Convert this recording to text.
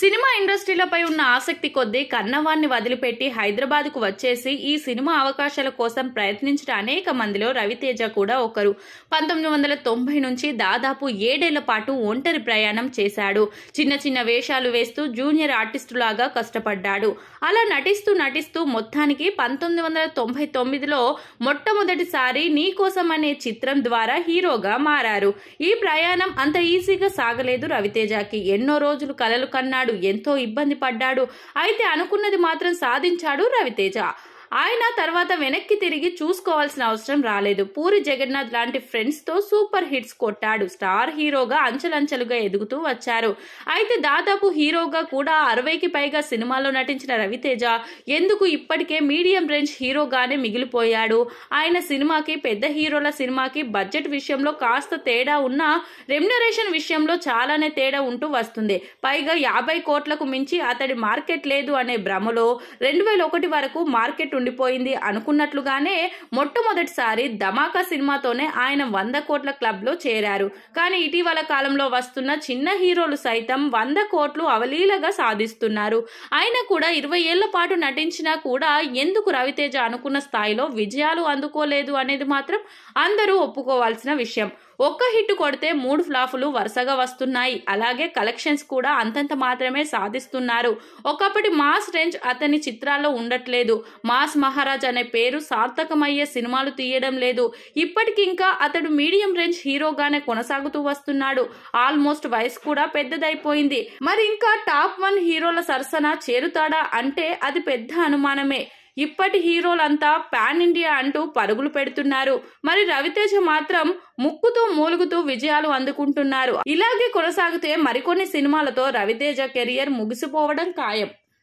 cinema ఇండస్ట్రీలపై ఉన్న ఆసక్తి కొద్దీ కన్నవాన్ని వదిలిపెట్టి హైదరాబాద్కు వచ్చేసి ఈ సినిమా అవకాశాల కోసం ప్రయత్నించిన అనేక మందిలో రవితేజ కూడా ఒకరు పంతొమ్మిది వందల తొంభై నుంచి దాదాపు ఏడేళ్ల పాటు ఒంటరి ప్రయాణం చేశాడు చిన్న చిన్న వేషాలు వేస్తూ జూనియర్ ఆర్టిస్టులాగా కష్టపడ్డాడు అలా నటిస్తూ నటిస్తూ మొత్తానికి పంతొమ్మిది వందల తొంభై తొమ్మిదిలో మొట్టమొదటిసారి నీకోసం అనే చిత్రం ద్వారా హీరోగా మారారు ఈ ప్రయాణం అంత ఈజీగా సాగలేదు రవితేజకి ఎన్నో రోజులు కలలు కన్నా ఉన్నాడు ఎంతో ఇబ్బంది పడ్డాడు అయితే అనుకున్నది మాత్రం సాధించాడు రవితేజ ఆయన తర్వాత వెనక్కి తిరిగి చూసుకోవాల్సిన అవసరం రాలేదు పూరి జగన్నాథ్ లాంటి ఫ్రెండ్స్తో సూపర్ హిట్స్ కొట్టాడు స్టార్ హీరోగా అంచెలంచెలుగా ఎదుగుతూ వచ్చారు అయితే దాదాపు హీరోగా కూడా అరవైకి పైగా సినిమాలో నటించిన రవితేజ ఎందుకు ఇప్పటికే మీడియం రేంజ్ హీరోగానే మిగిలిపోయాడు ఆయన సినిమాకి పెద్ద హీరోల సినిమాకి బడ్జెట్ విషయంలో కాస్త తేడా ఉన్నా రెమ్యునరేషన్ విషయంలో చాలానే తేడా ఉంటూ వస్తుంది పైగా యాభై కోట్లకు మించి అతడి మార్కెట్ లేదు అనే భ్రమలో రెండు వేల ఒకటి వరకు మార్కెట్ ఉండిపోయింది అనుకున్నట్లుగానే మొట్టమొదటిసారి ధమాకా సినిమాతోనే ఆయన వంద కోట్ల క్లబ్లో చేరారు కానీ ఇటీవల కాలంలో వస్తున్న చిన్న హీరోలు సైతం వంద కోట్లు అవలీలగా సాధిస్తున్నారు ఆయన కూడా ఇరవై ఏళ్ల పాటు నటించినా కూడా ఎందుకు రవితేజ అనుకున్న స్థాయిలో విజయాలు అందుకోలేదు అనేది మాత్రం అందరూ ఒప్పుకోవాల్సిన విషయం ఒక్క హిట్ కొడితే మూడు ఫ్లాపులు వరుసగా వస్తున్నాయి అలాగే కలెక్షన్స్ కూడా అంతంత మాత్రమే సాధిస్తున్నారు ఒకప్పటి మాస్ రేంజ్ అతని చిత్రాల్లో ఉండట్లేదు మాస్ మహారాజ్ అనే పేరు సార్థకమయ్యే సినిమాలు తీయడం లేదు ఇప్పటికింకా అతడు మీడియం రేంజ్ హీరోగానే కొనసాగుతూ వస్తున్నాడు ఆల్మోస్ట్ వయసు కూడా పెద్దదైపోయింది మరి ఇంకా టాప్ వన్ హీరోల సరసన చేరుతాడా అంటే అది పెద్ద అనుమానమే ఇప్పటి హీరోలంతా పాన్ ఇండియా అంటూ పరుగులు పెడుతున్నారు మరి రవితేజ మాత్రం ముక్కుతూ మూలుగుతూ విజయాలు అందుకుంటున్నారు ఇలాగే కొనసాగితే మరికొన్ని సినిమాలతో రవితేజ కెరియర్ ముగిసిపోవడం ఖాయం